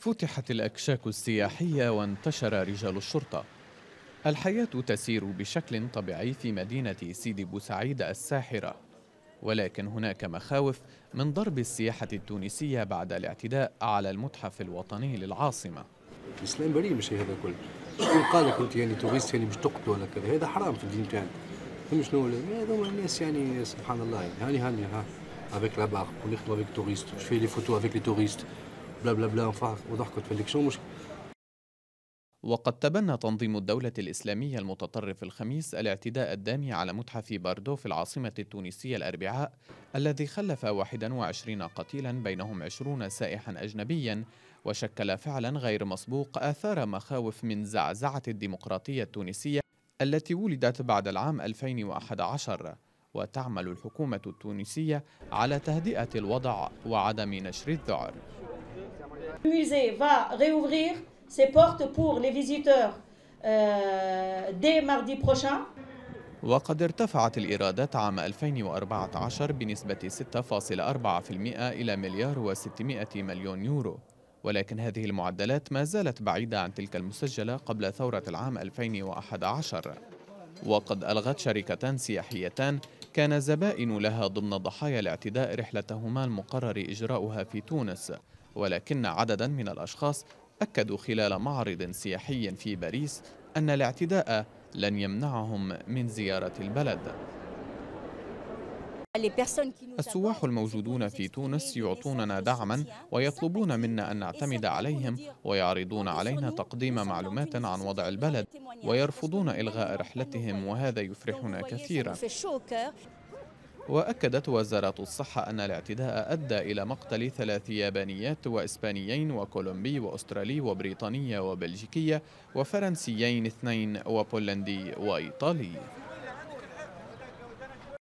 فتحت الأكشاك السياحية وانتشر رجال الشرطة الحياة تسير بشكل طبيعي في مدينة سيدي بوسعيد الساحرة ولكن هناك مخاوف من ضرب السياحة التونسية بعد الاعتداء على المتحف الوطني للعاصمة الإسلام بريء مش هذا كل شكون قال لك أنت يعني توريست يعني مش تقتل ولا كذا هذا حرام في الدين تاعنا فهمت شنو هذوما الناس يعني سبحان الله يعني هاني هاني ها افيك لا بار on est avec touristes je fais les بلا بلا بلا وضحكت تفلك شو مشكل وقد تبنى تنظيم الدولة الإسلامية المتطرف الخميس الاعتداء الدامي على متحف باردو في العاصمة التونسية الأربعاء الذي خلف 21 قتيلا بينهم 20 سائحا أجنبيا وشكل فعلا غير مسبوق آثار مخاوف من زعزعة الديمقراطية التونسية التي ولدت بعد العام 2011 وتعمل الحكومة التونسية على تهدئة الوضع وعدم نشر الذعر Le musée va réouvrir ses portes pour les visiteurs euh, dès mardi prochain. وقد ارتفعت الإيرادات عام 2014 بنسبة 6.4% إلى مليار و600 مليون يورو ولكن هذه المعدلات ما زالت بعيدة عن تلك المسجلة قبل ثورة العام 2011 وقد ألغت شركتان سياحيتان كان زبائن لها ضمن ضحايا الاعتداء رحلتهما المقرر إجراؤها في تونس ولكن عددا من الأشخاص أكدوا خلال معرض سياحي في باريس أن الاعتداء لن يمنعهم من زيارة البلد السواح الموجودون في تونس يعطوننا دعما ويطلبون منا أن نعتمد عليهم ويعرضون علينا تقديم معلومات عن وضع البلد ويرفضون إلغاء رحلتهم وهذا يفرحنا كثيرا وأكدت وزارة الصحة أن الاعتداء أدى إلى مقتل ثلاث يابانيات وإسبانيين وكولومبي وأسترالي وبريطانية وبلجيكية وفرنسيين اثنين وبولندي وإيطالي